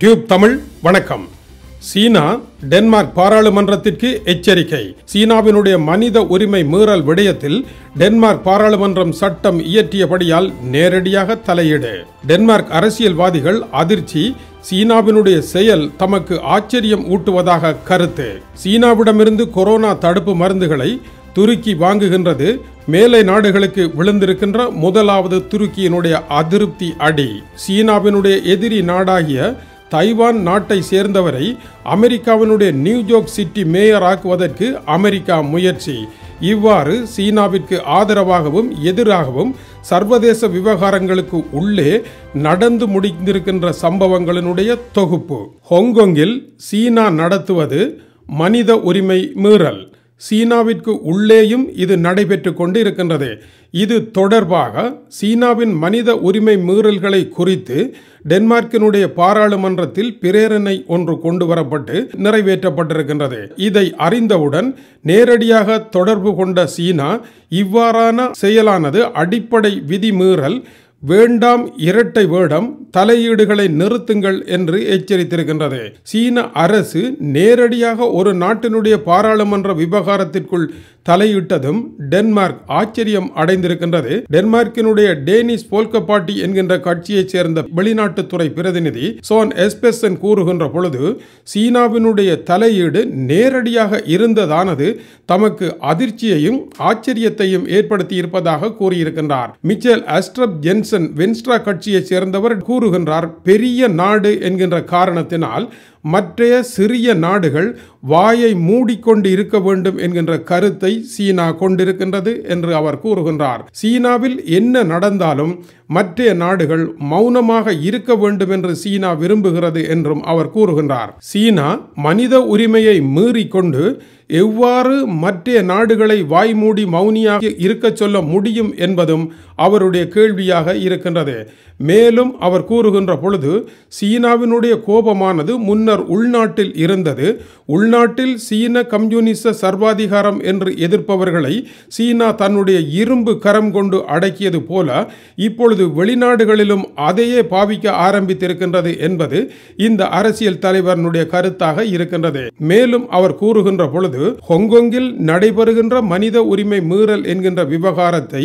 tube Tamil வணக்கம் சீனா Denmark பாராளுமன்றத்திற்கு எச்சரிக்கை சீனாவினுடைய மனித உரிமை மீறல் விடயத்தில் டென்மார்க் பாராளுமன்றம் சட்டம் இயற்றியபடியால் நேரடியாக தலையீடு டென்மார்க் அரசியல்வாதிகள் அதிர்ச்சி சீனாவினுடைய செயல் தமக்கு ஆச்சரியம் ஊட்டுவதாக கருத்து சீனாவிடமிருந்து கொரோனா தடுப்பு மருந்துகளை துருக்கி வாங்குகின்றது மேலை நாடுகளுக்கு விழுந்திருக்கின்ற முதலாவது துருக்கியினுடைய அதிருப்தி அடி சீனாவினுடைய எதிரி நாடாகிய தைவான் நாட்டை சேர்ந்தவரை அமெரிக்காவினுடைய நியூயோர்க் சிட்டி மேயர் ஆக்குவதற்கு அமெரிக்கா முயற்சி இவ்வாறு சீனாவிற்கு ஆதரவாகவும் எதிராகவும் சர்வதேச விவகாரங்களுக்கு உள்ளே நடந்து முடிந்திருக்கின்ற சம்பவங்களினுடைய தொகுப்பு ஹொங்கொங்கில் சீனா நடத்துவது மனித உரிமை மீறல் சீனாவிற்கு உள்ளேயும் இது நடைபெற்று கொண்டு இருக்கின்றது இது தொடர்பாக சீனாவின் மனித உரிமை மீறல்களை குறித்து டென்மார்க்கினுடைய பாராளுமன்றத்தில் பிரேரணை ஒன்று கொண்டு வரப்பட்டு நிறைவேற்றப்பட்டிருக்கின்றது இதை அறிந்தவுடன் நேரடியாக தொடர்பு கொண்ட சீனா இவ்வாறான செயலானது அடிப்படை விதிமீறல் வேண்டாம் இரட்டை வேடம் தலையீடுகளை நிறுத்துங்கள் என்று எச்சரித்திருக்கின்றது சீன அரசு நேரடியாக ஒரு நாட்டினுடைய பாராளுமன்ற விவகாரத்திற்குள் தலையிட்டதும் டென்மார்க் ஆச்சரியம் அடைந்திருக்கின்றது டென்மார்க்கினுடைய டேனிஸ் போல்க பாட்டி என்கின்ற கட்சியைச் சேர்ந்த வெளிநாட்டுத்துறை பிரதிநிதி சோன் எஸ்பெசன் கூறுகின்ற பொழுது சீனாவினுடைய தலையீடு நேரடியாக இருந்ததானது தமக்கு அதிர்ச்சியையும் ஆச்சரியத்தையும் ஏற்படுத்தி இருப்பதாக கூறியிருக்கின்றார் மிச்சல் அஸ்ட்ரப் ஜென்சன் வென்ஸ்ட்ரா கட்சியைச் சேர்ந்தவர் கூறுகின்றார் பெரிய நாடு என்கின்ற காரணத்தினால் மற்றைய சிறிய நாடுகள் வாயை மூடிக்கொண்டு இருக்க வேண்டும் என்கின்ற கருத்தை சீனா கொண்டிருக்கின்றது என்று அவர் கூறுகின்றார் சீனாவில் என்ன நடந்தாலும் மற்றைய நாடுகள் மௌனமாக இருக்க வேண்டும் என்று சீனா விரும்புகிறது என்றும் அவர் கூறுகின்றார் சீனா மனித உரிமையை மீறிக்கொண்டு எவ்வாறு மற்ற நாடுகளை வாய்மூடி மௌனியாக இருக்கச் சொல்ல முடியும் என்பதும் அவருடைய கேள்வியாக இருக்கின்றது மேலும் அவர் கூறுகின்ற பொழுது சீனாவினுடைய கோபமானது முன்னர் உள்நாட்டில் இருந்தது உள்நாட்டில் சீன கம்யூனிச சர்வாதிகாரம் என்று எதிர்ப்பவர்களை சீனா தன்னுடைய இரும்பு கரம் கொண்டு அடக்கியது போல இப்பொழுது வெளிநாடுகளிலும் அதையே பாவிக்க ஆரம்பித்திருக்கின்றது என்பது இந்த அரசியல் தலைவரனுடைய கருத்தாக இருக்கின்றது மேலும் அவர் கூறுகின்ற பொழுது ஹாங்காங்கில் நடைபெறுகின்ற மனித உரிமை மீறல் என்கின்ற விவகாரத்தை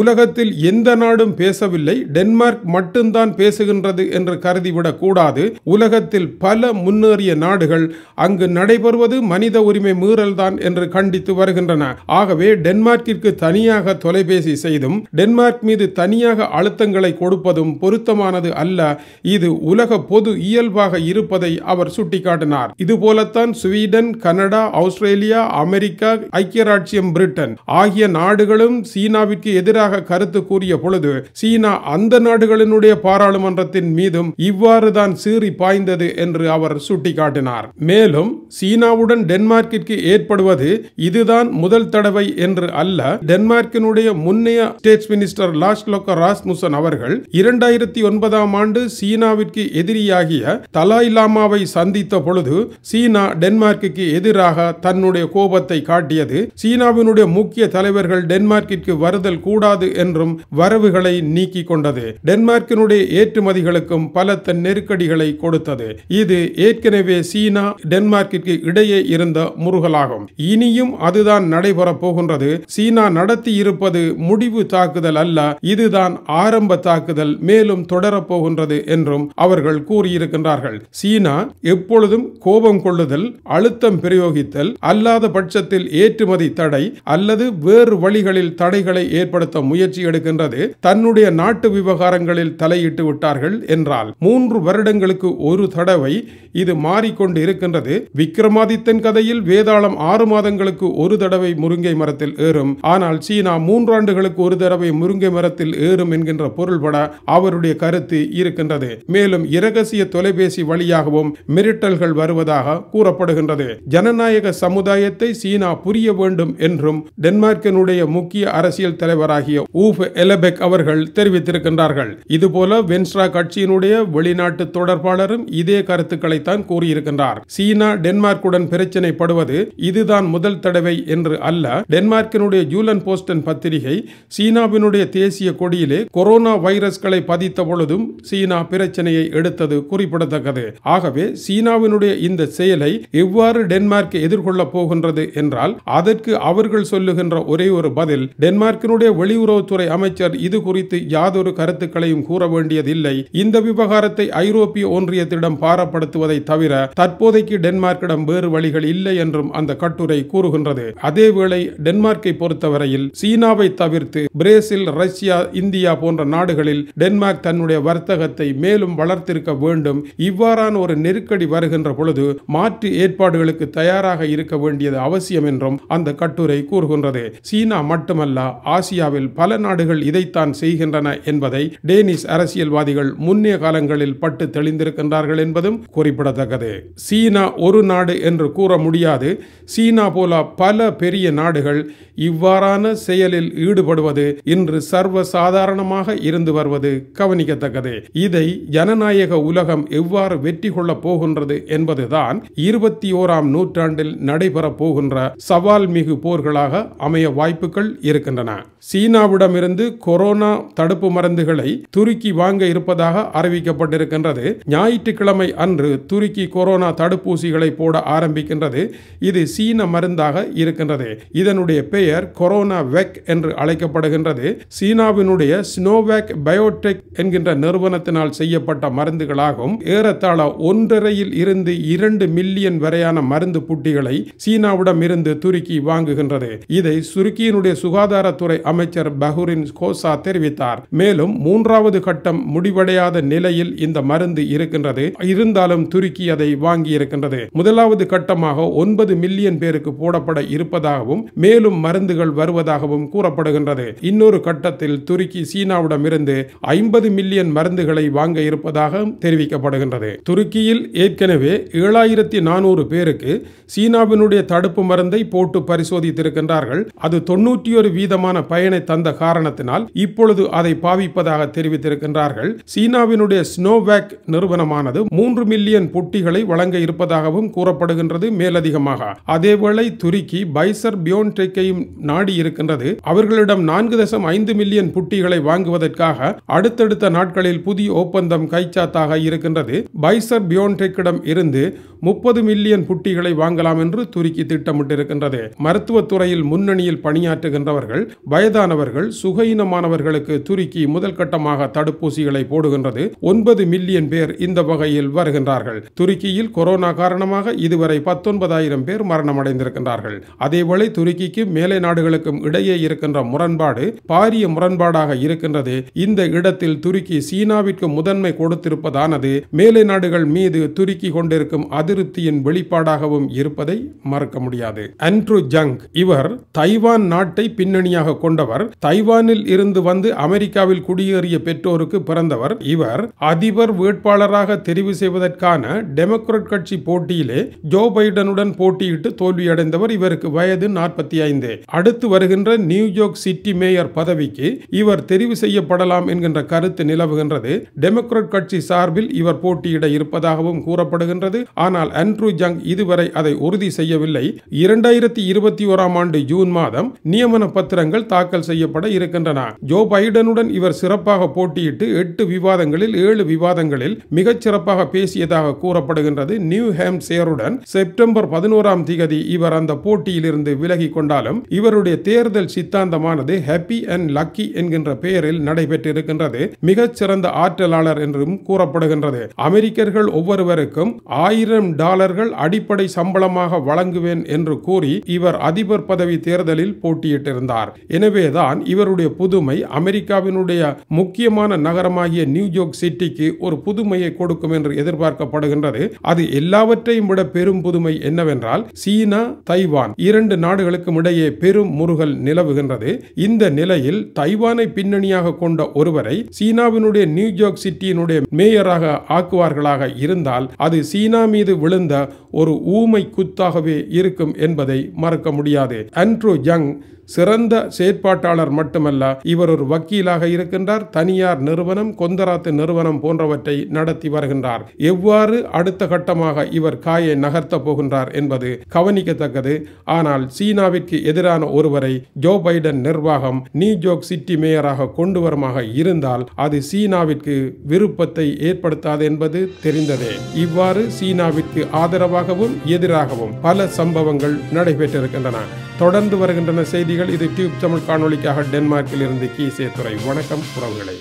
உலகத்தில் எந்த நாடும் பேசவில்லை டென்மார்க் மட்டும்தான் பேசுகின்றது என்று கருதிவிடக் கூடாது உலகத்தில் பல முன்னேறிய நாடுகள் அங்கு நடைபெறுவது மனித உரிமை மீறல்தான் என்று கண்டித்து வருகின்றன ஆகவே டென்மார்க்கிற்கு தனியாக தொலைபேசி செய்தும் டென்மார்க் மீது தனியாக அழுத்தங்களை கொடுப்பதும் பொருத்தமானது அல்ல இது உலக பொது இயல்பாக இருப்பதை அவர் சுட்டிக்காட்டினார் இதுபோலத்தான் ஸ்வீடன் கனடா ஆஸ்திரேலியா அமெரிக்கா ஐக்கிய ராஜ்யம் பிரிட்டன் ஆகிய நாடுகளும் சீனாவிற்கு எதிராக எதிராக கருத்து கூறிய பொழுது சீனா அந்த நாடுகளினுடைய பாராளுமன்றத்தின் மீதும் இவ்வாறுதான் சீறி பாய்ந்தது என்று அவர் சுட்டிக்காட்டினார் மேலும் சீனாவுடன் டென்மார்க்கிற்கு ஏற்படுவது இதுதான் முதல் தடவை என்று அல்ல டென்மார்க்கினுடைய முன்னைய state minister Lars Lokke Rasmussen அவர்கள் இரண்டாயிரத்தி ஒன்பதாம் ஆண்டு சீனாவிற்கு எதிரியாகிய தலாய் லாமாவை சந்தித்த பொழுது சீனா டென்மார்க்கு எதிராக தன்னுடைய கோபத்தை காட்டியது சீனாவினுடைய முக்கிய தலைவர்கள் டென்மார்க்கிற்கு வருதல் கூட கூடாது என்றும் வரவுகளை நீக்கிக் கொண்டது டென்மார்க்கினுடைய ஏற்றுமதிகளுக்கும் பலத்த நெருக்கடிகளை கொடுத்தது இது ஏற்கனவே சீனா டென்மார்க்கிற்கு இடையே இருந்த முருகலாகும் இனியும் அதுதான் நடைபெறப் போகின்றது சீனா நடத்தி இருப்பது முடிவு தாக்குதல் அல்ல இதுதான் ஆரம்ப தாக்குதல் மேலும் தொடரப்போகின்றது என்றும் அவர்கள் கூறியிருக்கின்றார்கள் சீனா எப்பொழுதும் கோபம் கொள்ளுதல் அழுத்தம் பிரயோகித்தல் அல்லாத பட்சத்தில் ஏற்றுமதி தடை அல்லது வேறு வழிகளில் தடைகளை ஏற்படுத்த முயற்சி எடுக்கின்றது தன்னுடைய நாட்டு விவகாரங்களில் தலையிட்டு விட்டார்கள் என்றால் மூன்று வருடங்களுக்கு ஒரு தடவை இது மாறிக்கொண்டு இருக்கின்றது விக்ரமாதித்தன் கதையில் வேதாளம் ஆறு மாதங்களுக்கு ஒரு தடவை முருங்கை மரத்தில் ஏறும் ஆனால் சீனா மூன்றாண்டுகளுக்கு ஒரு தடவை முருங்கை மரத்தில் ஏறும் என்கின்ற பொருள்பட அவருடைய கருத்து இருக்கின்றது மேலும் இரகசிய தொலைபேசி வழியாகவும் மிரட்டல்கள் வருவதாக கூறப்படுகின்றது ஜனநாயக சமுதாயத்தை சீனா புரிய வேண்டும் என்றும் டென்மார்க்கினுடைய முக்கிய அரசியல் தலைவராகிய ஆகிய ஊப் எலபெக் அவர்கள் தெரிவித்திருக்கின்றார்கள் இதுபோல வென்ஸ்ரா கட்சியினுடைய வெளிநாட்டு தொடர்பாளரும் இதே கருத்துக்களை தான் கூறியிருக்கின்றார் சீனா டென்மார்க்குடன் பிரச்சினை படுவது இதுதான் முதல் தடவை என்று அல்ல டென்மார்க்கினுடைய ஜூலன் போஸ்டன் பத்திரிகை சீனாவினுடைய தேசிய கொடியிலே கொரோனா வைரஸ்களை பதித்த பொழுதும் சீனா பிரச்சனையை எடுத்தது குறிப்பிடத்தக்கது ஆகவே சீனாவினுடைய இந்த செயலை எவ்வாறு டென்மார்க் எதிர்கொள்ளப் போகின்றது என்றால் அதற்கு அவர்கள் சொல்லுகின்ற ஒரே ஒரு பதில் டென்மார்க்கினுடைய வெளி வெளியுறவுத்துறை அமைச்சர் இது குறித்து யாதொரு கருத்துக்களையும் கூற வேண்டியதில்லை இந்த விவகாரத்தை ஐரோப்பிய ஒன்றியத்திடம் பாரப்படுத்துவதை தவிர தற்போதைக்கு டென்மார்க்கிடம் வேறு வழிகள் இல்லை என்றும் அந்த கட்டுரை கூறுகின்றது அதேவேளை டென்மார்க்கை பொறுத்தவரையில் சீனாவை தவிர்த்து பிரேசில் ரஷ்யா இந்தியா போன்ற நாடுகளில் டென்மார்க் தன்னுடைய வர்த்தகத்தை மேலும் வளர்த்திருக்க வேண்டும் இவ்வாறான ஒரு நெருக்கடி வருகின்ற பொழுது மாற்று ஏற்பாடுகளுக்கு தயாராக இருக்க வேண்டியது அவசியம் என்றும் அந்த கட்டுரை கூறுகின்றது சீனா மட்டுமல்ல ஆசியாவில் பல நாடுகள் இதைத்தான் செய்கின்றன என்பதை டேனிஷ் அரசியல்வாதிகள் முன்னே காலங்களில் பட்டு தெளிந்திருக்கின்றார்கள் என்பதும் குறிப்பிடத்தக்கது சீனா ஒரு நாடு என்று கூற முடியாது சீனா போல பல பெரிய நாடுகள் இவ்வாறான செயலில் ஈடுபடுவது இன்று சர்வ சாதாரணமாக இருந்து வருவது கவனிக்கத்தக்கது இதை ஜனநாயக உலகம் எவ்வாறு வெற்றி கொள்ளப் போகின்றது என்பதுதான் இருபத்தி ஓராம் நூற்றாண்டில் நடைபெறப் போகின்ற சவால் மிகு போர்களாக அமைய வாய்ப்புகள் இருக்கின்றன சீனா சீனாவிடமிருந்து கொரோனா தடுப்பு மருந்துகளை துருக்கி வாங்க இருப்பதாக அறிவிக்கப்பட்டிருக்கின்றது ஞாயிற்றுக்கிழமை அன்று துருக்கி கொரோனா தடுப்பூசிகளை போட ஆரம்பிக்கின்றது இது சீன மருந்தாக இருக்கின்றது இதனுடைய பெயர் கொரோனா வெக் என்று அழைக்கப்படுகின்றது சீனாவினுடைய ஸ்னோவேக் பயோடெக் என்கின்ற நிறுவனத்தினால் செய்யப்பட்ட மருந்துகளாகும் ஏறத்தாழ ஒன்றரையில் இருந்து இரண்டு மில்லியன் வரையான மருந்து புட்டிகளை சீனாவிடம் இருந்து துருக்கி வாங்குகின்றது இதை துருக்கியினுடைய சுகாதாரத்துறை அமைச்சர் அமைச்சர் பஹூரின் கோசா தெரிவித்தார் மேலும் மூன்றாவது கட்டம் முடிவடையாத நிலையில் இந்த மருந்து இருக்கின்றது இருந்தாலும் துருக்கி அதை வாங்கியிருக்கின்றது முதலாவது கட்டமாக ஒன்பது மில்லியன் பேருக்கு போடப்பட இருப்பதாகவும் மேலும் மருந்துகள் வருவதாகவும் கூறப்படுகின்றது இன்னொரு கட்டத்தில் துருக்கி சீனாவிடம் இருந்து ஐம்பது மில்லியன் மருந்துகளை வாங்க இருப்பதாக தெரிவிக்கப்படுகின்றது துருக்கியில் ஏற்கனவே ஏழாயிரத்தி நானூறு பேருக்கு சீனாவினுடைய தடுப்பு மருந்தை போட்டு பரிசோதித்திருக்கின்றார்கள் அது தொன்னூற்றி ஒரு வீதமான பயனை தந்த காரணத்தினால் இப்பொழுது அதை பாவிப்பதாக தெரிவித்திருக்கின்றார்கள் சீனாவினுடைய ஸ்னோவேக் நிறுவனமானது மூன்று மில்லியன் பொட்டிகளை வழங்க இருப்பதாகவும் கூறப்படுகின்றது மேலதிகமாக அதேவேளை துருக்கி பைசர் பியோன்டெக்கையும் நாடி இருக்கின்றது அவர்களிடம் நான்கு தசம் ஐந்து மில்லியன் புட்டிகளை வாங்குவதற்காக அடுத்தடுத்த நாட்களில் புதிய ஒப்பந்தம் கைச்சாத்தாக இருக்கின்றது பைசர் பியோன்டெக்கிடம் இருந்து முப்பது மில்லியன் புட்டிகளை வாங்கலாம் என்று துருக்கி திட்டமிட்டிருக்கின்றது மருத்துவ துறையில் முன்னணியில் பணியாற்றுகின்றவர்கள் வயதானவர் இல்லாதவர்கள் சுகயினமானவர்களுக்கு துருக்கி முதல் கட்டமாக தடுப்பூசிகளை போடுகின்றது ஒன்பது மில்லியன் பேர் இந்த வகையில் வருகின்றார்கள் துருக்கியில் கொரோனா காரணமாக இதுவரை பத்தொன்பதாயிரம் பேர் மரணமடைந்திருக்கின்றார்கள் அதேவேளை துருக்கிக்கும் மேலை நாடுகளுக்கும் இடையே இருக்கின்ற முரண்பாடு பாரிய முரண்பாடாக இருக்கின்றது இந்த இடத்தில் துருக்கி சீனாவிற்கு முதன்மை கொடுத்திருப்பதானது மேலை நாடுகள் மீது துருக்கி கொண்டிருக்கும் அதிருப்தியின் வெளிப்பாடாகவும் இருப்பதை மறுக்க முடியாது அன்ட்ரு ஜங் இவர் தைவான் நாட்டை பின்னணியாக கொண்டவர் தைவானில் இருந்து வந்து அமெரிக்காவில் குடியேறிய பெற்றோருக்கு பிறந்தவர் இவர் அதிபர் வேட்பாளராக தெரிவு செய்வதற்கான டெமோக்ராட் கட்சி போட்டியிலே ஜோ பைடனுடன் போட்டியிட்டு தோல்வியடைந்தவர் இவருக்கு வயது நாற்பத்தி ஐந்து அடுத்து வருகின்ற நியூயார்க் சிட்டி மேயர் பதவிக்கு இவர் தெரிவு செய்யப்படலாம் என்கின்ற கருத்து நிலவுகின்றது டெமோக்ராட் கட்சி சார்பில் இவர் போட்டியிட இருப்பதாகவும் கூறப்படுகின்றது ஆனால் அண்ட்ரூ ஜங் இதுவரை அதை உறுதி செய்யவில்லை இரண்டாயிரத்தி இருபத்தி ஓராம் ஆண்டு ஜூன் மாதம் நியமன பத்திரங்கள் தாக்கல் செய்ய செய்யப்பட இருக்கின்றன ஜோ பைடனுடன் இவர் சிறப்பாக போட்டியிட்டு எட்டு விவாதங்களில் ஏழு விவாதங்களில் மிகச் சிறப்பாக பேசியதாக கூறப்படுகின்றது நியூ ஹேம் சேருடன் செப்டம்பர் பதினோராம் திகதி இவர் அந்த போட்டியிலிருந்து விலகி கொண்டாலும் இவருடைய தேர்தல் சித்தாந்தமானது ஹாப்பி அண்ட் லக்கி என்கின்ற பெயரில் நடைபெற்றிருக்கின்றது மிகச் சிறந்த ஆற்றலாளர் என்றும் கூறப்படுகின்றது அமெரிக்கர்கள் ஒவ்வொருவருக்கும் ஆயிரம் டாலர்கள் அடிப்படை சம்பளமாக வழங்குவேன் என்று கூறி இவர் அதிபர் பதவி தேர்தலில் போட்டியிட்டிருந்தார் எனவேதான் தான் இவருடைய புதுமை அமெரிக்காவினுடைய முக்கியமான நகரமாகிய நியூயார்க் சிட்டிக்கு ஒரு புதுமையை கொடுக்கும் என்று எதிர்பார்க்கப்படுகின்றது அது எல்லாவற்றையும் விட பெரும் புதுமை என்னவென்றால் சீனா தைவான் இரண்டு நாடுகளுக்கும் இடையே பெரும் முருகல் நிலவுகின்றது இந்த நிலையில் தைவானை பின்னணியாக கொண்ட ஒருவரை சீனாவினுடைய நியூயார்க் சிட்டியினுடைய மேயராக ஆக்குவார்களாக இருந்தால் அது சீனா மீது விழுந்த ஒரு ஊமை குத்தாகவே இருக்கும் என்பதை மறக்க முடியாது அண்ட்ரூ ஜங் சிறந்த செயற்பாட்டாளர் மட்டுமல்ல இவர் ஒரு வக்கீலாக இருக்கின்றார் தனியார் நிறுவனம் கொந்தராத்து நிறுவனம் போன்றவற்றை நடத்தி வருகின்றார் எவ்வாறு அடுத்த கட்டமாக இவர் காயை நகர்த்த போகின்றார் என்பது கவனிக்கத்தக்கது ஆனால் சீனாவிற்கு எதிரான ஒருவரை ஜோ பைடன் நிர்வாகம் நியூயோர்க் சிட்டி மேயராக கொண்டுவருமாக இருந்தால் அது சீனாவிற்கு விருப்பத்தை ஏற்படுத்தாது என்பது தெரிந்ததே இவ்வாறு சீனாவிற்கு ஆதரவாகவும் எதிராகவும் பல சம்பவங்கள் நடைபெற்றிருக்கின்றன தொடர்ந்து வருகின்றன செய்திகள் செய்திகள் இது டியூப் தமிழ் காணொலிக்காக டென்மார்க்கில் இருந்து கீசே துறை வணக்கம் உறவுகளை